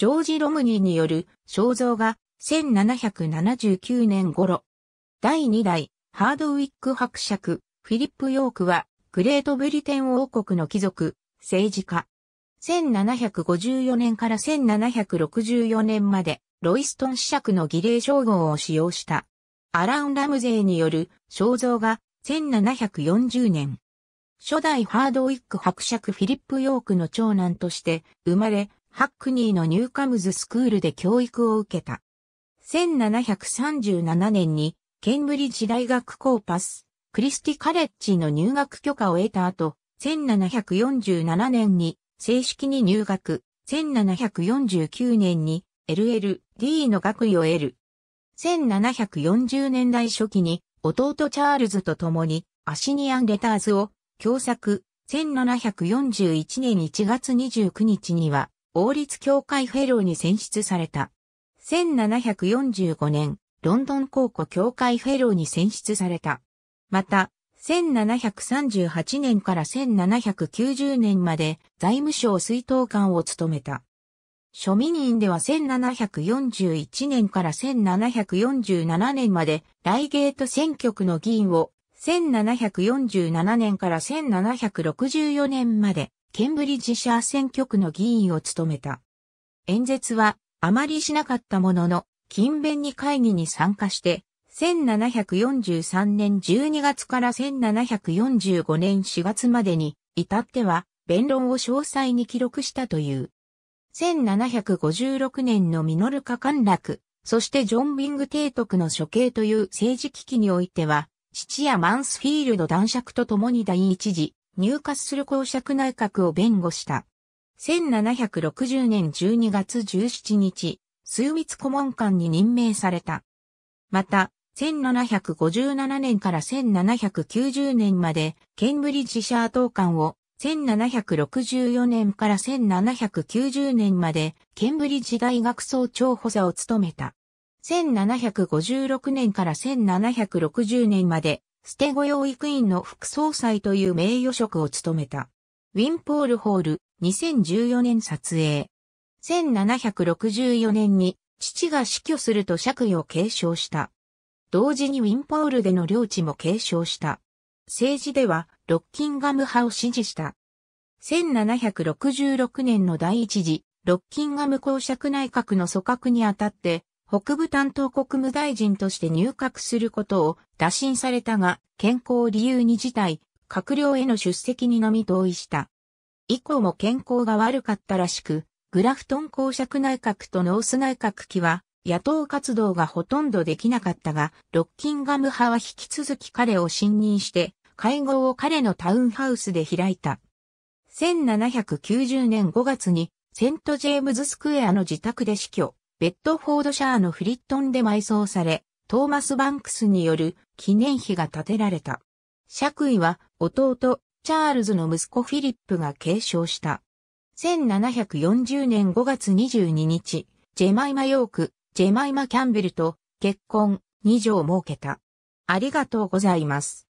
ジョージ・ロムニーによる肖像が1779年頃。第2代ハードウィック伯爵フィリップ・ヨークはグレートブリテン王国の貴族、政治家。1754年から1764年までロイストン子爵の儀礼称号を使用した。アラン・ラムゼーによる肖像が1740年。初代ハードウィック伯爵フィリップ・ヨークの長男として生まれ、ハックニーのニューカムズスクールで教育を受けた。1737年にケンブリッジ大学コーパス、クリスティカレッジの入学許可を得た後、1747年に正式に入学、1749年に LLD の学位を得る。1740年代初期に弟チャールズと共にアシニアン・レターズを共作、1741年1月29日には王立協会フェローに選出された。1745年、ロンドン高校協会フェローに選出された。また、1738年から1790年まで財務省水頭官を務めた。庶民院では1741年から1747年までライゲート選挙区の議員を1747年から1764年までケンブリッジシャー選挙区の議員を務めた。演説はあまりしなかったものの、勤勉に会議に参加して、1743年12月から1745年4月までに、至っては、弁論を詳細に記録したという。1756年のミノルカ陥落、そしてジョンビング提督の処刑という政治危機においては、父やマンスフィールド男爵と共に第一次入ュする公爵内閣を弁護した。1760年12月17日、数密顧問官に任命された。また、1757年から1790年まで、ケンブリッジシャー当官を、1764年から1790年まで、ケンブリッジ大学総長補佐を務めた。1756年から1760年まで、捨て子養育院の副総裁という名誉職を務めた。ウィンポールホール、2014年撮影。1764年に父が死去すると爵位を継承した。同時にウィンポールでの領地も継承した。政治ではロッキンガム派を支持した。1766年の第一次、ロッキンガム公爵内閣の組閣にあたって、北部担当国務大臣として入閣することを打診されたが、健康を理由に辞退、閣僚への出席にのみ同意した。以降も健康が悪かったらしく、グラフトン公爵内閣とノース内閣期は、野党活動がほとんどできなかったが、ロッキンガム派は引き続き彼を信任して、会合を彼のタウンハウスで開いた。1790年5月に、セントジェームズスクエアの自宅で死去。ベッドフォードシャーのフリットンで埋葬され、トーマス・バンクスによる記念碑が建てられた。爵位は弟、チャールズの息子フィリップが継承した。1740年5月22日、ジェマイマ・ヨーク、ジェマイマ・キャンベルと結婚、2女を設けた。ありがとうございます。